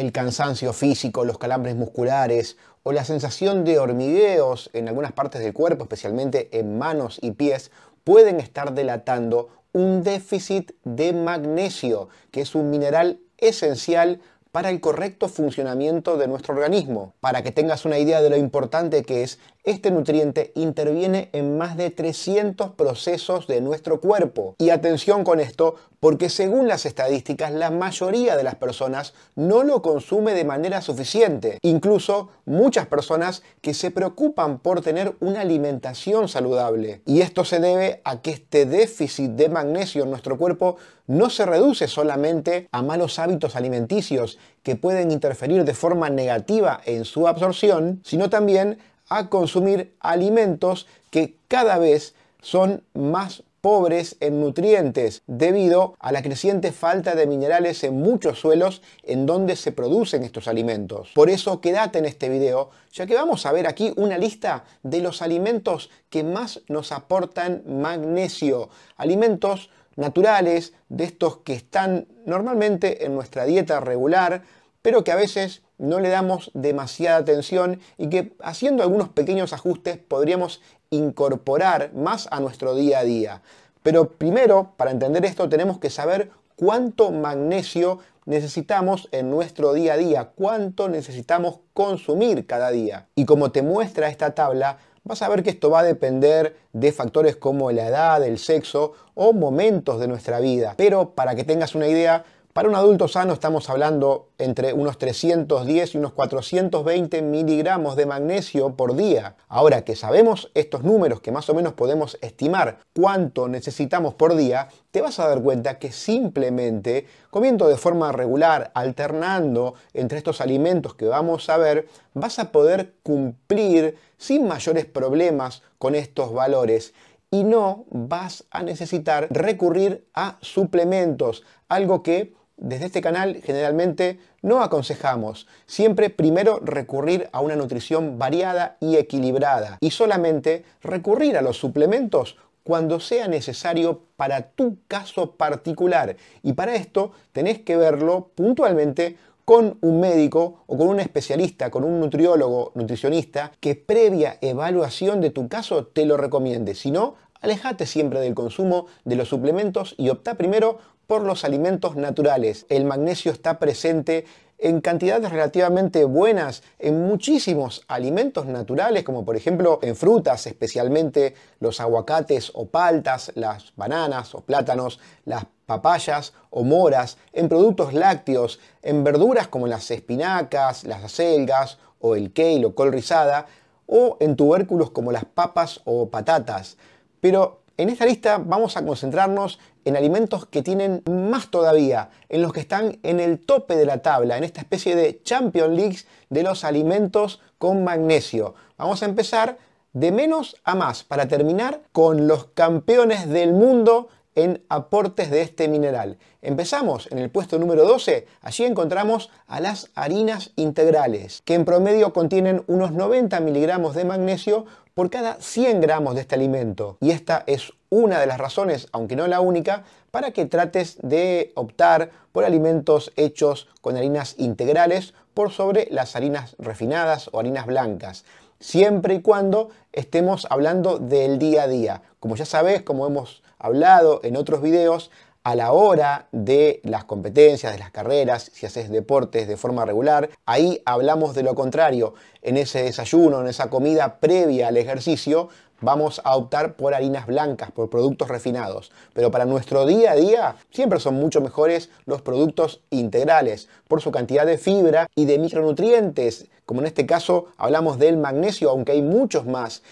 el cansancio físico, los calambres musculares o la sensación de hormigueos en algunas partes del cuerpo, especialmente en manos y pies, pueden estar delatando un déficit de magnesio, que es un mineral esencial para el correcto funcionamiento de nuestro organismo. Para que tengas una idea de lo importante que es, este nutriente interviene en más de 300 procesos de nuestro cuerpo. Y atención con esto, porque según las estadísticas, la mayoría de las personas no lo consume de manera suficiente. Incluso muchas personas que se preocupan por tener una alimentación saludable. Y esto se debe a que este déficit de magnesio en nuestro cuerpo no se reduce solamente a malos hábitos alimenticios que pueden interferir de forma negativa en su absorción, sino también a consumir alimentos que cada vez son más pobres en nutrientes debido a la creciente falta de minerales en muchos suelos en donde se producen estos alimentos. Por eso quédate en este video, ya que vamos a ver aquí una lista de los alimentos que más nos aportan magnesio. Alimentos naturales, de estos que están normalmente en nuestra dieta regular, pero que a veces no le damos demasiada atención y que haciendo algunos pequeños ajustes podríamos incorporar más a nuestro día a día. Pero primero, para entender esto, tenemos que saber cuánto magnesio necesitamos en nuestro día a día, cuánto necesitamos consumir cada día. Y como te muestra esta tabla, vas a ver que esto va a depender de factores como la edad, el sexo o momentos de nuestra vida. Pero para que tengas una idea, para un adulto sano estamos hablando entre unos 310 y unos 420 miligramos de magnesio por día. Ahora que sabemos estos números que más o menos podemos estimar cuánto necesitamos por día, te vas a dar cuenta que simplemente comiendo de forma regular, alternando entre estos alimentos que vamos a ver, vas a poder cumplir sin mayores problemas con estos valores y no vas a necesitar recurrir a suplementos, algo que desde este canal generalmente no aconsejamos siempre primero recurrir a una nutrición variada y equilibrada y solamente recurrir a los suplementos cuando sea necesario para tu caso particular. Y para esto tenés que verlo puntualmente con un médico o con un especialista, con un nutriólogo, nutricionista, que previa evaluación de tu caso te lo recomiende. Si no, alejate siempre del consumo de los suplementos y opta primero por los alimentos naturales. El magnesio está presente en cantidades relativamente buenas en muchísimos alimentos naturales, como por ejemplo en frutas, especialmente los aguacates o paltas, las bananas o plátanos, las papayas o moras, en productos lácteos, en verduras como las espinacas, las acelgas o el kale o col rizada, o en tubérculos como las papas o patatas. Pero en esta lista vamos a concentrarnos en alimentos que tienen más todavía, en los que están en el tope de la tabla, en esta especie de Champion League de los alimentos con magnesio. Vamos a empezar de menos a más para terminar con los campeones del mundo en aportes de este mineral. Empezamos en el puesto número 12, allí encontramos a las harinas integrales, que en promedio contienen unos 90 miligramos de magnesio por cada 100 gramos de este alimento. Y esta es una de las razones, aunque no la única, para que trates de optar por alimentos hechos con harinas integrales por sobre las harinas refinadas o harinas blancas siempre y cuando estemos hablando del día a día. Como ya sabes, como hemos hablado en otros videos, a la hora de las competencias, de las carreras, si haces deportes de forma regular, ahí hablamos de lo contrario. En ese desayuno, en esa comida previa al ejercicio, vamos a optar por harinas blancas, por productos refinados. Pero para nuestro día a día siempre son mucho mejores los productos integrales por su cantidad de fibra y de micronutrientes, como en este caso hablamos del magnesio, aunque hay muchos más,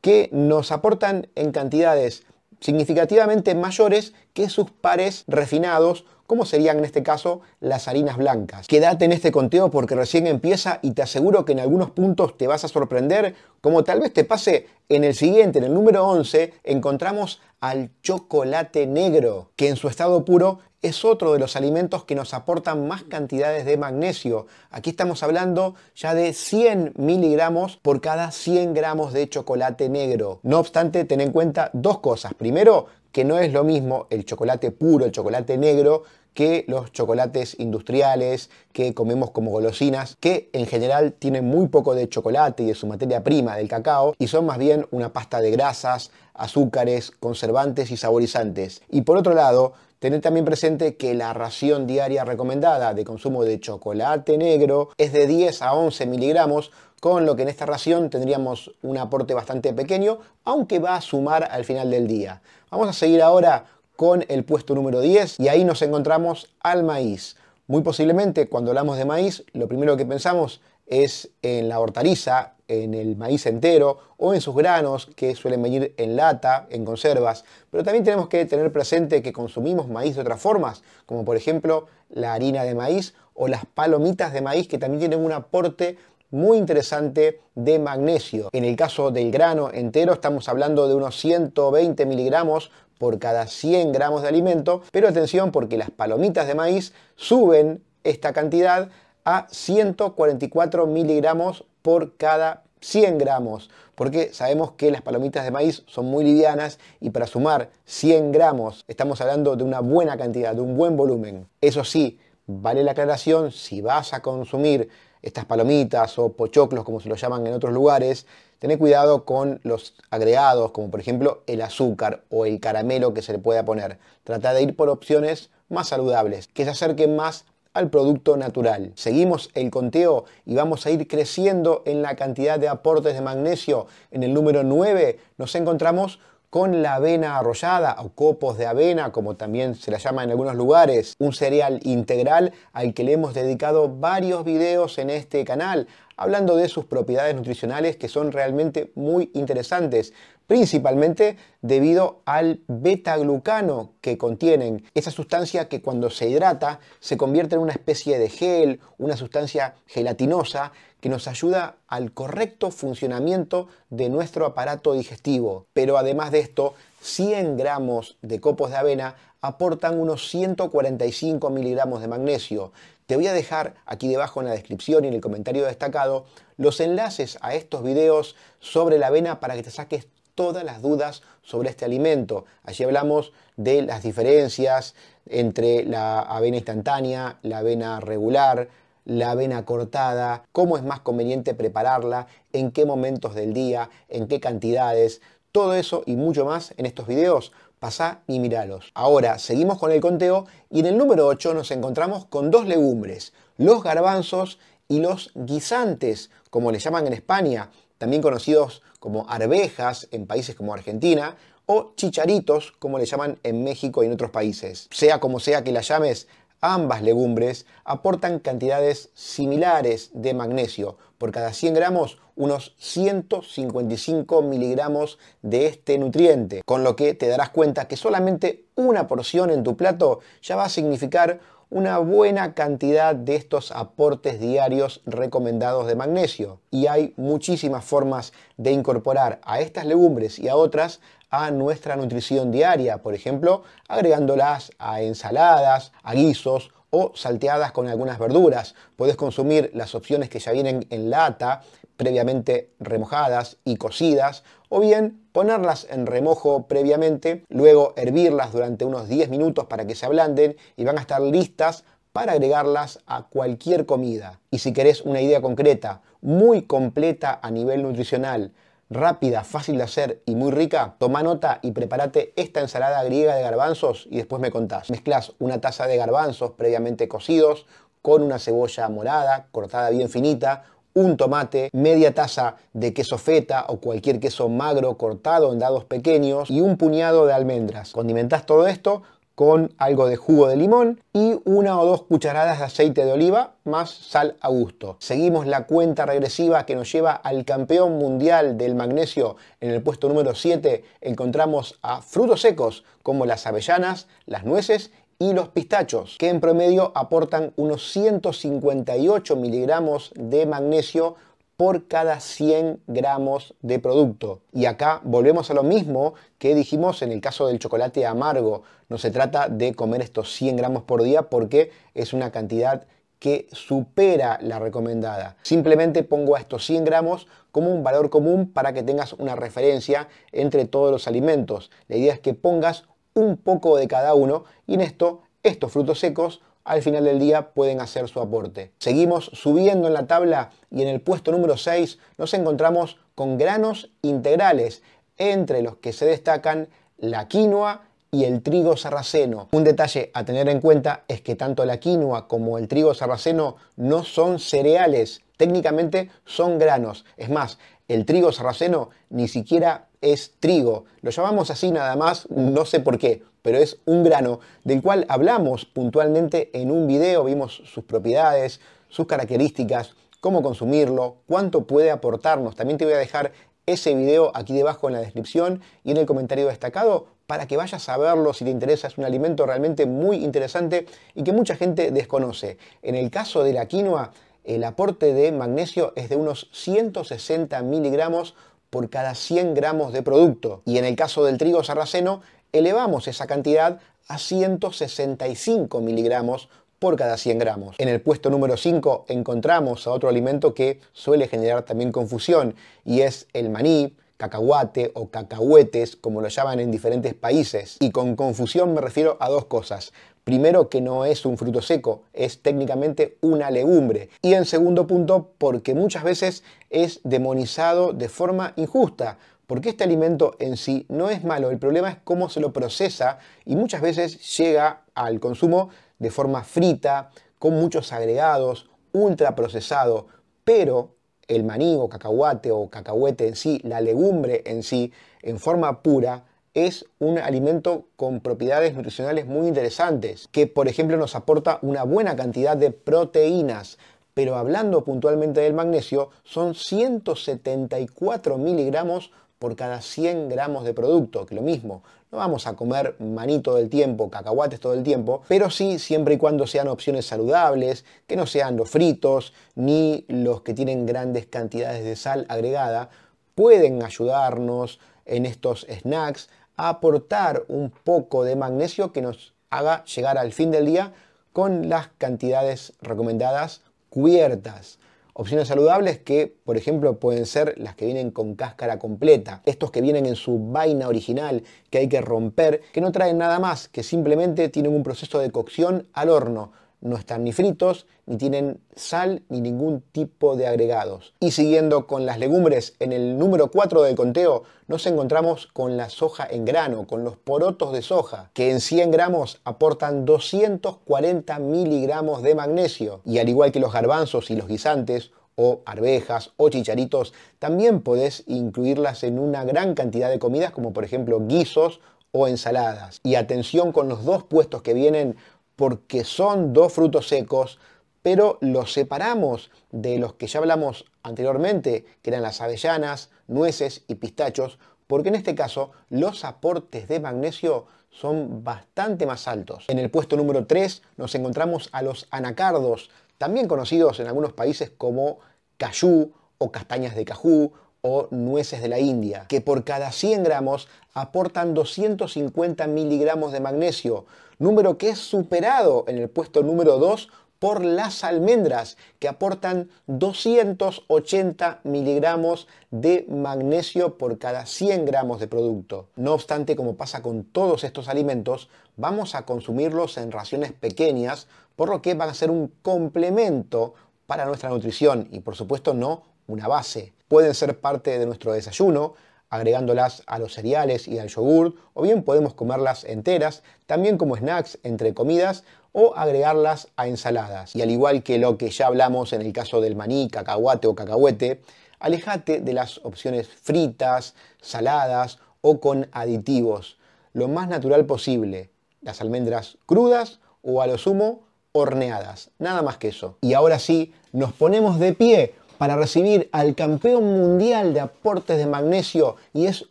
que nos aportan en cantidades significativamente mayores que sus pares refinados, como serían en este caso las harinas blancas. Quédate en este conteo porque recién empieza y te aseguro que en algunos puntos te vas a sorprender, como tal vez te pase en el siguiente, en el número 11, encontramos al chocolate negro, que en su estado puro es otro de los alimentos que nos aportan más cantidades de magnesio. Aquí estamos hablando ya de 100 miligramos por cada 100 gramos de chocolate negro. No obstante, ten en cuenta dos cosas. Primero, que no es lo mismo el chocolate puro, el chocolate negro, que los chocolates industriales que comemos como golosinas, que en general tienen muy poco de chocolate y de su materia prima, del cacao, y son más bien una pasta de grasas, azúcares, conservantes y saborizantes. Y por otro lado, Tener también presente que la ración diaria recomendada de consumo de chocolate negro es de 10 a 11 miligramos, con lo que en esta ración tendríamos un aporte bastante pequeño, aunque va a sumar al final del día. Vamos a seguir ahora con el puesto número 10 y ahí nos encontramos al maíz. Muy posiblemente cuando hablamos de maíz, lo primero que pensamos es en la hortaliza, en el maíz entero o en sus granos que suelen venir en lata, en conservas, pero también tenemos que tener presente que consumimos maíz de otras formas, como por ejemplo la harina de maíz o las palomitas de maíz que también tienen un aporte muy interesante de magnesio. En el caso del grano entero estamos hablando de unos 120 miligramos por cada 100 gramos de alimento, pero atención porque las palomitas de maíz suben esta cantidad a 144 miligramos por cada 100 gramos, porque sabemos que las palomitas de maíz son muy livianas y para sumar 100 gramos estamos hablando de una buena cantidad, de un buen volumen. Eso sí, vale la aclaración, si vas a consumir estas palomitas o pochoclos como se lo llaman en otros lugares, ten cuidado con los agregados como por ejemplo el azúcar o el caramelo que se le pueda poner. Trata de ir por opciones más saludables, que se acerquen más al producto natural. Seguimos el conteo y vamos a ir creciendo en la cantidad de aportes de magnesio. En el número 9 nos encontramos con la avena arrollada o copos de avena, como también se la llama en algunos lugares, un cereal integral al que le hemos dedicado varios videos en este canal, hablando de sus propiedades nutricionales que son realmente muy interesantes, principalmente debido al beta-glucano que contienen, esa sustancia que cuando se hidrata se convierte en una especie de gel, una sustancia gelatinosa que nos ayuda al correcto funcionamiento de nuestro aparato digestivo. Pero además de esto, 100 gramos de copos de avena aportan unos 145 miligramos de magnesio. Te voy a dejar aquí debajo en la descripción y en el comentario destacado los enlaces a estos videos sobre la avena para que te saques todas las dudas sobre este alimento. Allí hablamos de las diferencias entre la avena instantánea, la avena regular, la avena cortada, cómo es más conveniente prepararla, en qué momentos del día, en qué cantidades, todo eso y mucho más en estos videos. Pasá y míralos. Ahora seguimos con el conteo y en el número 8 nos encontramos con dos legumbres, los garbanzos y los guisantes, como le llaman en España, también conocidos como arvejas en países como Argentina, o chicharitos, como le llaman en México y en otros países. Sea como sea que la llames, Ambas legumbres aportan cantidades similares de magnesio, por cada 100 gramos unos 155 miligramos de este nutriente, con lo que te darás cuenta que solamente una porción en tu plato ya va a significar una buena cantidad de estos aportes diarios recomendados de magnesio. Y hay muchísimas formas de incorporar a estas legumbres y a otras a nuestra nutrición diaria, por ejemplo, agregándolas a ensaladas, a guisos o salteadas con algunas verduras. Puedes consumir las opciones que ya vienen en lata, previamente remojadas y cocidas, o bien ponerlas en remojo previamente, luego hervirlas durante unos 10 minutos para que se ablanden y van a estar listas para agregarlas a cualquier comida. Y si querés una idea concreta, muy completa a nivel nutricional, rápida, fácil de hacer y muy rica, toma nota y prepárate esta ensalada griega de garbanzos y después me contás. Mezclas una taza de garbanzos previamente cocidos con una cebolla morada cortada bien finita, un tomate, media taza de queso feta o cualquier queso magro cortado en dados pequeños y un puñado de almendras. Condimentas todo esto con algo de jugo de limón y una o dos cucharadas de aceite de oliva más sal a gusto. Seguimos la cuenta regresiva que nos lleva al campeón mundial del magnesio en el puesto número 7. Encontramos a frutos secos como las avellanas, las nueces y los pistachos, que en promedio aportan unos 158 miligramos de magnesio por cada 100 gramos de producto. Y acá volvemos a lo mismo que dijimos en el caso del chocolate amargo. No se trata de comer estos 100 gramos por día porque es una cantidad que supera la recomendada. Simplemente pongo a estos 100 gramos como un valor común para que tengas una referencia entre todos los alimentos. La idea es que pongas un poco de cada uno y en esto estos frutos secos al final del día pueden hacer su aporte. Seguimos subiendo en la tabla y en el puesto número 6 nos encontramos con granos integrales, entre los que se destacan la quinoa y el trigo sarraceno. Un detalle a tener en cuenta es que tanto la quinoa como el trigo sarraceno no son cereales, técnicamente son granos. Es más, el trigo sarraceno ni siquiera es trigo. Lo llamamos así nada más, no sé por qué, pero es un grano del cual hablamos puntualmente en un video, vimos sus propiedades, sus características, cómo consumirlo, cuánto puede aportarnos. También te voy a dejar ese video aquí debajo en la descripción y en el comentario destacado para que vayas a verlo si te interesa. Es un alimento realmente muy interesante y que mucha gente desconoce. En el caso de la quinoa, el aporte de magnesio es de unos 160 miligramos por cada 100 gramos de producto. Y en el caso del trigo sarraceno, elevamos esa cantidad a 165 miligramos por cada 100 gramos. En el puesto número 5 encontramos a otro alimento que suele generar también confusión y es el maní, cacahuate o cacahuetes, como lo llaman en diferentes países. Y con confusión me refiero a dos cosas. Primero, que no es un fruto seco, es técnicamente una legumbre. Y en segundo punto, porque muchas veces es demonizado de forma injusta, porque este alimento en sí no es malo, el problema es cómo se lo procesa y muchas veces llega al consumo de forma frita, con muchos agregados, ultra procesado, pero el maní o cacahuate o cacahuete en sí, la legumbre en sí, en forma pura, es un alimento con propiedades nutricionales muy interesantes, que por ejemplo nos aporta una buena cantidad de proteínas, pero hablando puntualmente del magnesio, son 174 miligramos por cada 100 gramos de producto, que lo mismo, no vamos a comer maní todo el tiempo, cacahuates todo el tiempo, pero sí siempre y cuando sean opciones saludables, que no sean los fritos ni los que tienen grandes cantidades de sal agregada, pueden ayudarnos en estos snacks a aportar un poco de magnesio que nos haga llegar al fin del día con las cantidades recomendadas cubiertas. Opciones saludables que, por ejemplo, pueden ser las que vienen con cáscara completa, estos que vienen en su vaina original, que hay que romper, que no traen nada más, que simplemente tienen un proceso de cocción al horno no están ni fritos, ni tienen sal, ni ningún tipo de agregados. Y siguiendo con las legumbres, en el número 4 del conteo nos encontramos con la soja en grano, con los porotos de soja, que en 100 gramos aportan 240 miligramos de magnesio. Y al igual que los garbanzos y los guisantes, o arvejas o chicharitos, también podés incluirlas en una gran cantidad de comidas como por ejemplo guisos o ensaladas. Y atención con los dos puestos que vienen porque son dos frutos secos, pero los separamos de los que ya hablamos anteriormente, que eran las avellanas, nueces y pistachos, porque en este caso los aportes de magnesio son bastante más altos. En el puesto número 3 nos encontramos a los anacardos, también conocidos en algunos países como cayú o castañas de cajú o nueces de la India, que por cada 100 gramos aportan 250 miligramos de magnesio, número que es superado en el puesto número 2 por las almendras, que aportan 280 miligramos de magnesio por cada 100 gramos de producto. No obstante, como pasa con todos estos alimentos, vamos a consumirlos en raciones pequeñas, por lo que van a ser un complemento para nuestra nutrición y por supuesto no una base. Pueden ser parte de nuestro desayuno, agregándolas a los cereales y al yogur, o bien podemos comerlas enteras, también como snacks entre comidas, o agregarlas a ensaladas. Y al igual que lo que ya hablamos en el caso del maní, cacahuate o cacahuete, alejate de las opciones fritas, saladas o con aditivos, lo más natural posible, las almendras crudas o a lo sumo horneadas, nada más que eso. Y ahora sí, nos ponemos de pie para recibir al campeón mundial de aportes de magnesio y es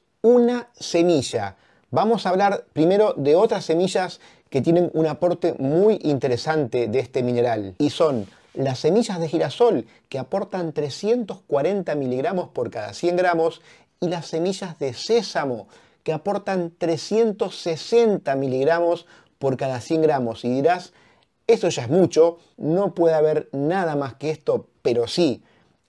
una semilla. Vamos a hablar primero de otras semillas que tienen un aporte muy interesante de este mineral y son las semillas de girasol que aportan 340 miligramos por cada 100 gramos y las semillas de sésamo que aportan 360 miligramos por cada 100 gramos y dirás, eso ya es mucho, no puede haber nada más que esto, pero sí,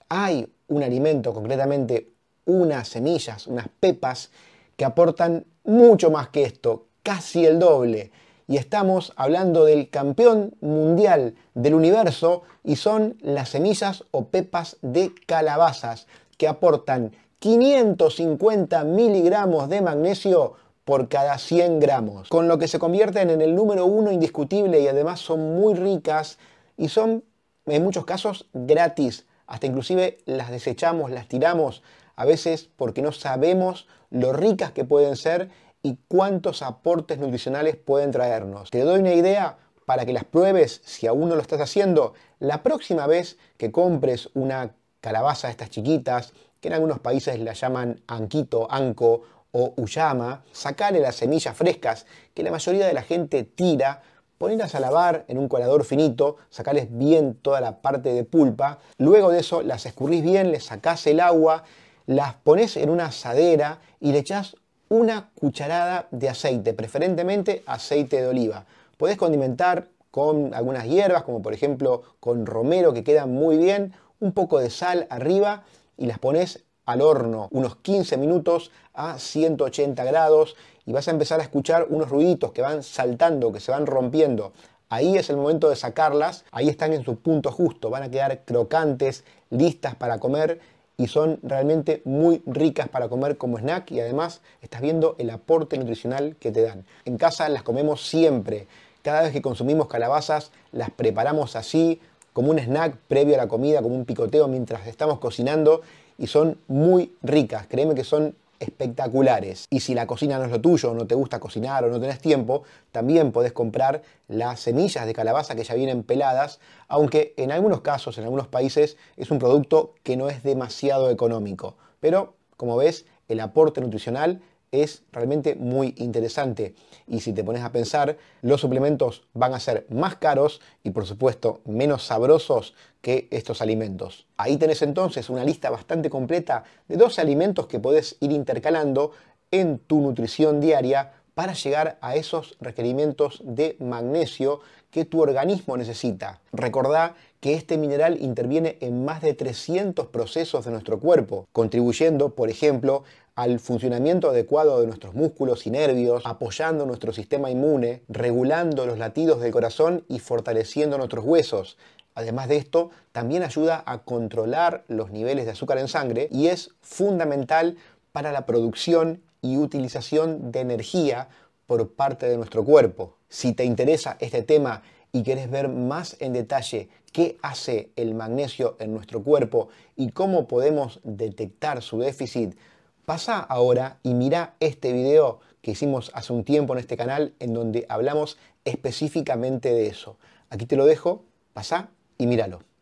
hay un alimento, concretamente unas semillas, unas pepas, que aportan mucho más que esto, casi el doble. Y estamos hablando del campeón mundial del universo y son las semillas o pepas de calabazas, que aportan 550 miligramos de magnesio por cada 100 gramos, con lo que se convierten en el número uno indiscutible y además son muy ricas y son en muchos casos gratis hasta inclusive las desechamos, las tiramos, a veces porque no sabemos lo ricas que pueden ser y cuántos aportes nutricionales pueden traernos. Te doy una idea para que las pruebes si aún no lo estás haciendo. La próxima vez que compres una calabaza de estas chiquitas, que en algunos países la llaman anquito, anco o uyama, sacale las semillas frescas que la mayoría de la gente tira ponelas a lavar en un colador finito, sacarles bien toda la parte de pulpa. Luego de eso las escurrís bien, les sacás el agua, las pones en una asadera y le echás una cucharada de aceite, preferentemente aceite de oliva. Podés condimentar con algunas hierbas, como por ejemplo con romero, que queda muy bien, un poco de sal arriba y las pones al horno unos 15 minutos a 180 grados y vas a empezar a escuchar unos ruiditos que van saltando, que se van rompiendo. Ahí es el momento de sacarlas, ahí están en su punto justo, van a quedar crocantes, listas para comer y son realmente muy ricas para comer como snack y además estás viendo el aporte nutricional que te dan. En casa las comemos siempre, cada vez que consumimos calabazas las preparamos así, como un snack previo a la comida, como un picoteo mientras estamos cocinando y son muy ricas, créeme que son espectaculares. Y si la cocina no es lo tuyo, no te gusta cocinar o no tenés tiempo, también podés comprar las semillas de calabaza que ya vienen peladas, aunque en algunos casos, en algunos países, es un producto que no es demasiado económico. Pero, como ves, el aporte nutricional es realmente muy interesante. Y si te pones a pensar, los suplementos van a ser más caros y por supuesto menos sabrosos que estos alimentos. Ahí tenés entonces una lista bastante completa de dos alimentos que puedes ir intercalando en tu nutrición diaria para llegar a esos requerimientos de magnesio que tu organismo necesita. Recordá que este mineral interviene en más de 300 procesos de nuestro cuerpo, contribuyendo, por ejemplo, al funcionamiento adecuado de nuestros músculos y nervios, apoyando nuestro sistema inmune, regulando los latidos del corazón y fortaleciendo nuestros huesos. Además de esto, también ayuda a controlar los niveles de azúcar en sangre y es fundamental para la producción y utilización de energía por parte de nuestro cuerpo. Si te interesa este tema y quieres ver más en detalle qué hace el magnesio en nuestro cuerpo y cómo podemos detectar su déficit, Pasa ahora y mira este video que hicimos hace un tiempo en este canal en donde hablamos específicamente de eso. Aquí te lo dejo, pasa y míralo.